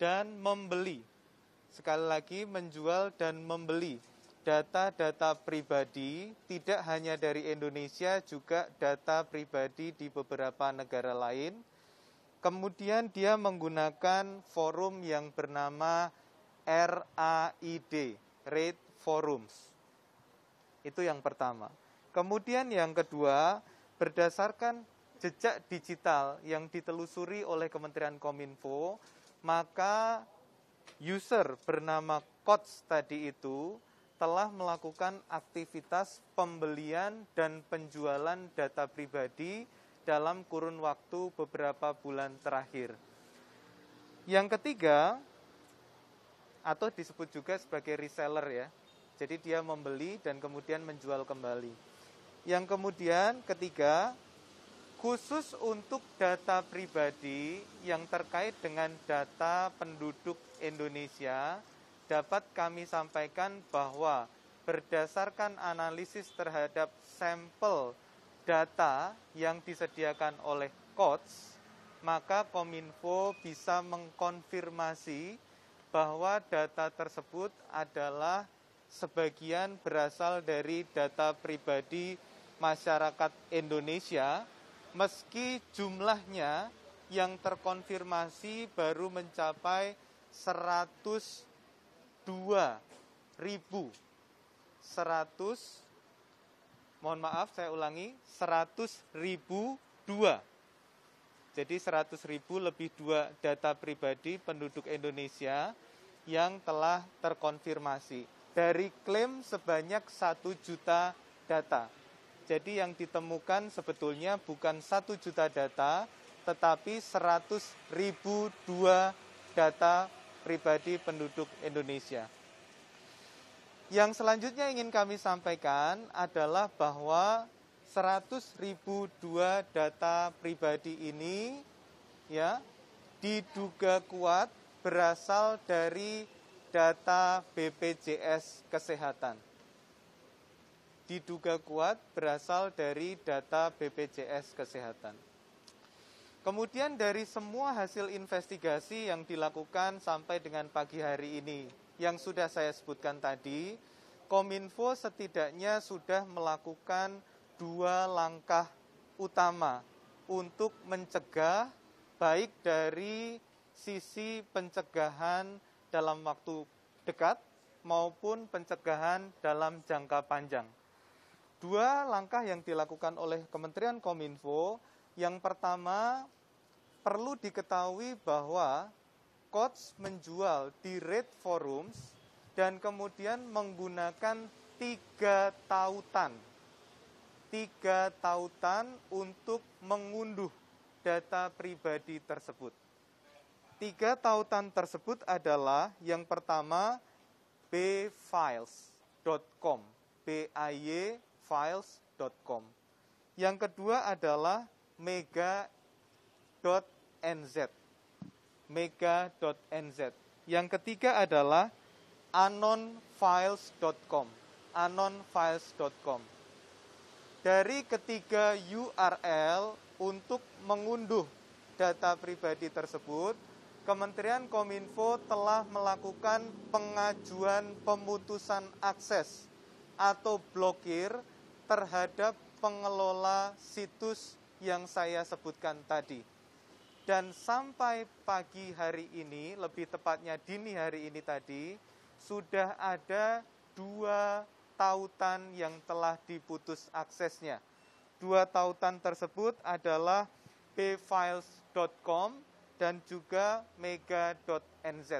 dan membeli. Sekali lagi menjual dan membeli. Data-data pribadi tidak hanya dari Indonesia juga data pribadi di beberapa negara lain. Kemudian dia menggunakan forum yang bernama RAID, Raid Forums. Itu yang pertama. Kemudian yang kedua, berdasarkan jejak digital yang ditelusuri oleh Kementerian Kominfo, maka user bernama Coach tadi itu telah melakukan aktivitas pembelian dan penjualan data pribadi dalam kurun waktu beberapa bulan terakhir. Yang ketiga, atau disebut juga sebagai reseller ya. Jadi dia membeli dan kemudian menjual kembali. Yang kemudian ketiga, khusus untuk data pribadi yang terkait dengan data penduduk Indonesia dapat kami sampaikan bahwa berdasarkan analisis terhadap sampel data yang disediakan oleh KOTS, maka Kominfo bisa mengkonfirmasi bahwa data tersebut adalah sebagian berasal dari data pribadi masyarakat Indonesia meski jumlahnya yang terkonfirmasi baru mencapai 102 ribu 100 mohon maaf saya ulangi 100 ribu 2 jadi 100 ribu lebih 2 data pribadi penduduk Indonesia yang telah terkonfirmasi dari klaim sebanyak 1 juta data jadi yang ditemukan sebetulnya bukan satu juta data, tetapi 100.002 data pribadi penduduk Indonesia. Yang selanjutnya ingin kami sampaikan adalah bahwa 100.002 data pribadi ini ya diduga kuat berasal dari data BPJS Kesehatan diduga kuat berasal dari data BPJS Kesehatan. Kemudian dari semua hasil investigasi yang dilakukan sampai dengan pagi hari ini yang sudah saya sebutkan tadi, Kominfo setidaknya sudah melakukan dua langkah utama untuk mencegah baik dari sisi pencegahan dalam waktu dekat maupun pencegahan dalam jangka panjang dua langkah yang dilakukan oleh Kementerian Kominfo. Yang pertama, perlu diketahui bahwa Coach menjual di Red Forums dan kemudian menggunakan tiga tautan. Tiga tautan untuk mengunduh data pribadi tersebut. Tiga tautan tersebut adalah yang pertama bfiles.com, b a y files.com, Yang kedua adalah mega.nz. mega.nz. Yang ketiga adalah anonfiles.com. anonfiles.com. Dari ketiga URL untuk mengunduh data pribadi tersebut, Kementerian Kominfo telah melakukan pengajuan pemutusan akses atau blokir terhadap pengelola situs yang saya sebutkan tadi. Dan sampai pagi hari ini, lebih tepatnya dini hari ini tadi, sudah ada dua tautan yang telah diputus aksesnya. Dua tautan tersebut adalah bfiles.com dan juga mega.nz.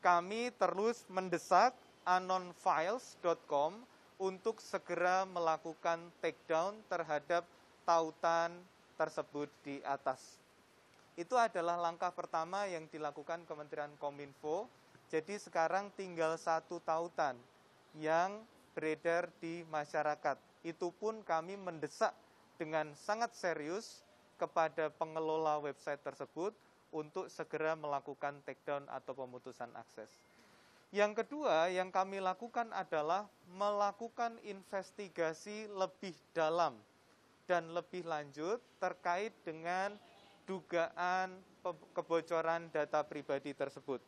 Kami terus mendesak anonfiles.com untuk segera melakukan takedown terhadap tautan tersebut di atas. Itu adalah langkah pertama yang dilakukan Kementerian Kominfo. Jadi sekarang tinggal satu tautan yang beredar di masyarakat. Itu pun kami mendesak dengan sangat serius kepada pengelola website tersebut untuk segera melakukan takedown atau pemutusan akses. Yang kedua yang kami lakukan adalah melakukan investigasi lebih dalam dan lebih lanjut terkait dengan dugaan kebocoran data pribadi tersebut.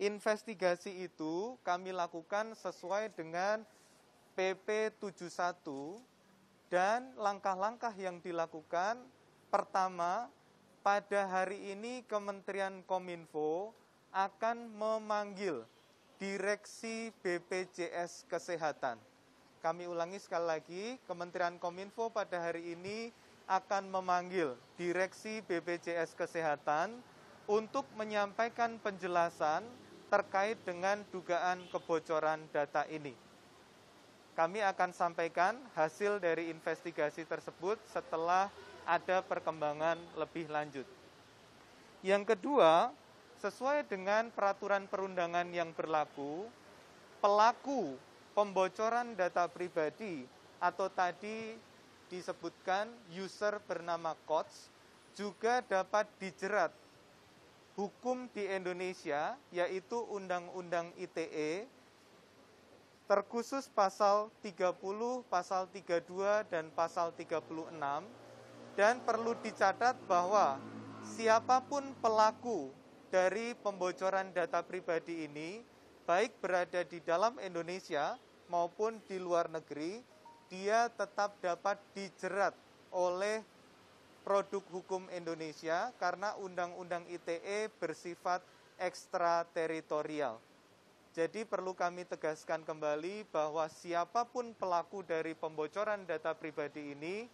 Investigasi itu kami lakukan sesuai dengan PP 71 dan langkah-langkah yang dilakukan pertama pada hari ini Kementerian Kominfo akan memanggil Direksi BPJS Kesehatan. Kami ulangi sekali lagi, Kementerian Kominfo pada hari ini akan memanggil Direksi BPJS Kesehatan untuk menyampaikan penjelasan terkait dengan dugaan kebocoran data ini. Kami akan sampaikan hasil dari investigasi tersebut setelah ada perkembangan lebih lanjut. Yang kedua, Sesuai dengan peraturan perundangan yang berlaku, pelaku pembocoran data pribadi atau tadi disebutkan user bernama Kots juga dapat dijerat hukum di Indonesia yaitu Undang-Undang ITE terkhusus pasal 30, pasal 32, dan pasal 36 dan perlu dicatat bahwa siapapun pelaku dari pembocoran data pribadi ini, baik berada di dalam Indonesia maupun di luar negeri, dia tetap dapat dijerat oleh produk hukum Indonesia karena Undang-Undang ITE bersifat ekstrateritorial. Jadi perlu kami tegaskan kembali bahwa siapapun pelaku dari pembocoran data pribadi ini,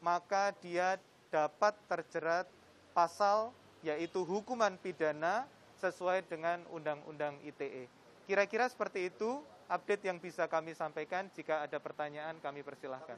maka dia dapat terjerat pasal yaitu hukuman pidana sesuai dengan Undang-Undang ITE. Kira-kira seperti itu update yang bisa kami sampaikan. Jika ada pertanyaan kami persilahkan.